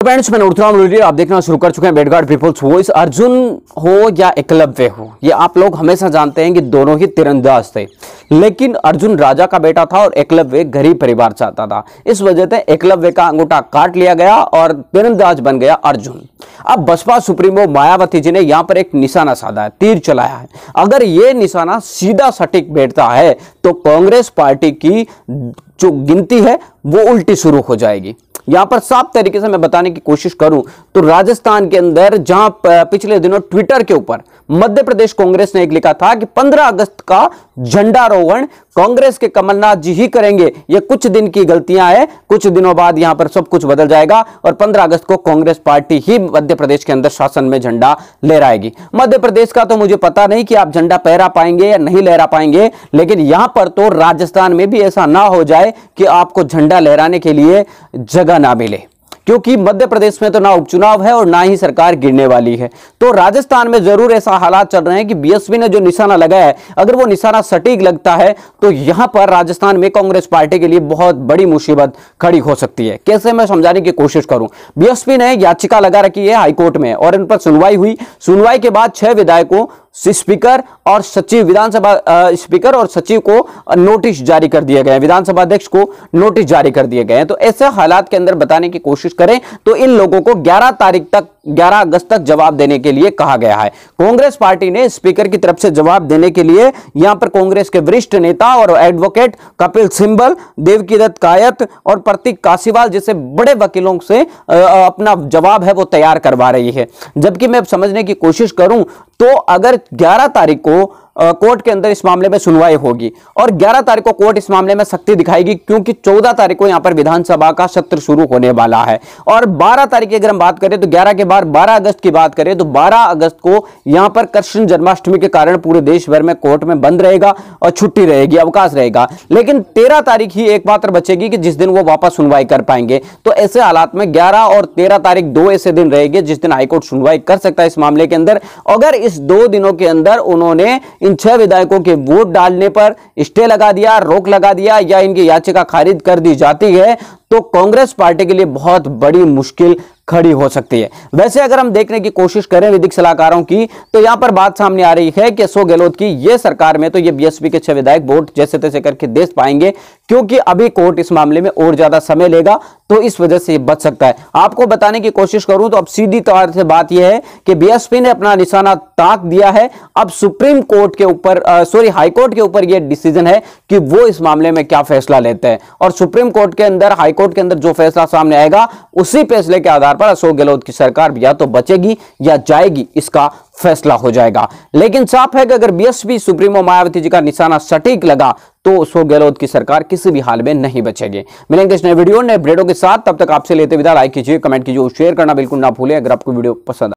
तो फ्रेंड्स मैंने उड़तराम लोलियर आप देखना शुरू कर चुके हैं बेडगार्ड पीपल्स वॉइस अर्जुन हो या एकलव्य हो ये आप लोग हमेशा जानते हैं कि दोनों ही तिरंदाज थे लेकिन अर्जुन राजा का बेटा था और एकलव्य गरीब परिवार चाहता था इस वजह से एकलव्य का अंगूठा काट लिया गया और तिरंदाज बन गया अर्जुन अब बसपा सुप्रीमो मायावती जी ने यहाँ पर एक निशाना साधा है तीर चलाया है अगर ये निशाना सीधा सटीक बैठता है तो कांग्रेस पार्टी की जो गिनती है वो उल्टी शुरू हो जाएगी यहां पर साफ तरीके से मैं बताने की कोशिश करूं तो राजस्थान के अंदर जहां पिछले दिनों ट्विटर के ऊपर मध्य प्रदेश कांग्रेस ने एक लिखा था कि 15 अगस्त का झंडारोहण कांग्रेस के कमलनाथ जी ही करेंगे ये कुछ दिन की गलतियां हैं कुछ दिनों बाद यहां पर सब कुछ बदल जाएगा और 15 अगस्त को कांग्रेस पार्टी ही मध्य प्रदेश के अंदर शासन में झंडा लहराएगी मध्य प्रदेश का तो मुझे पता नहीं कि आप झंडा पहरा पाएंगे या नहीं लहरा पाएंगे लेकिन यहां पर तो राजस्थान में भी ऐसा ना हो जाए कि आपको झंडा लहराने के लिए जगह ना मिले क्योंकि मध्य प्रदेश में तो ना उपचुनाव है और ना ही सरकार गिरने वाली है तो राजस्थान में जरूर ऐसा हालात चल रहे हैं कि बीएसपी ने जो निशाना लगाया है अगर वो निशाना सटीक लगता है तो यहां पर राजस्थान में कांग्रेस पार्टी के लिए बहुत बड़ी मुसीबत खड़ी हो सकती है कैसे मैं समझाने की कोशिश करूं बीएसपी ने याचिका लगा रखी है हाईकोर्ट में और इन पर सुनवाई हुई सुनवाई के बाद छह विधायकों स्पीकर और सचिव विधानसभा स्पीकर और सचिव को नोटिस जारी कर दिया गया है विधानसभा अध्यक्ष को नोटिस जारी कर दिए गए हैं तो ऐसे हालात के अंदर बताने की कोशिश करें तो इन लोगों को 11 तारीख तक 11 अगस्त तक जवाब देने के लिए कहा गया है कांग्रेस पार्टी ने स्पीकर की तरफ से जवाब देने के लिए यहां पर कांग्रेस के वरिष्ठ नेता और एडवोकेट कपिल सिंबल देवकी दत्त कायत और प्रतीक काशीवाल जैसे बड़े वकीलों से अपना जवाब है वो तैयार करवा रही है जबकि मैं समझने की कोशिश करूं तो अगर ग्यारह तारीख को कोर्ट के अंदर इस मामले में सुनवाई होगी और 11 तारीख को कोर्ट इस मामले में सख्ती दिखाएगी क्योंकि 14 तारीख को यहां पर विधानसभा का सत्र शुरू होने वाला है और 12 तारीख की अगर हम बात करें तो 11 के बाद 12 अगस्त की बात करें तो 12 अगस्त को यहां पर कृष्ण जन्माष्टमी के कारण पूरे देश भर में कोर्ट में बंद रहेगा और छुट्टी रहेगी अवकाश रहेगा लेकिन तेरह तारीख ही एकमात्र बचेगी कि जिस दिन वो वापस सुनवाई कर पाएंगे तो ऐसे हालात में ग्यारह और तेरह तारीख दो ऐसे दिन रहेंगे जिस दिन हाईकोर्ट सुनवाई कर सकता है इस मामले के अंदर अगर इस दो दिनों के अंदर उन्होंने इन छह विधायकों के वोट डालने पर स्टे लगा दिया रोक लगा दिया या इनकी याचिका खारिज कर दी जाती है तो कांग्रेस पार्टी के लिए बहुत बड़ी मुश्किल खड़ी हो सकती है वैसे अगर हम देखने की कोशिश करें विधिक सलाहकारों की तो यहां पर बात सामने आ रही है कि अशोक गहलोत की यह सरकार में तो ये बीएसपी के छह विधायक वोट जैसे तैसे करके दे पाएंगे क्योंकि अभी कोर्ट इस मामले में और ज़्यादा समय लेगा तो इस वजह से बच सकता है आपको बताने की कोशिश करूं तो अब सीधी तौर से बात यह है कि बीएसपी ने अपना निशाना ताक दिया है अब सुप्रीम कोर्ट के ऊपर सॉरी हाईकोर्ट के ऊपर यह डिसीजन है कि वो इस मामले में क्या फैसला लेते हैं और सुप्रीम कोर्ट के अंदर हाईकोर्ट के अंदर जो फैसला सामने आएगा उसी फैसले के आधार पर अशोक गहलोत की सरकार या तो बचेगी या जाएगी इसका फैसला हो जाएगा लेकिन साफ है कि अगर बीएसपी सुप्रीमो मायावती जी का निशाना सटीक लगा तो अशोक गहलोत की सरकार किसी भी हाल में नहीं बचेगी मिलेंगे इस नए वीडियो नए ब्रेडो के साथ तब तक आपसे लेते विदा लाइक कीजिए कमेंट कीजिए शेयर करना बिल्कुल ना भूलें अगर आपको वीडियो पसंद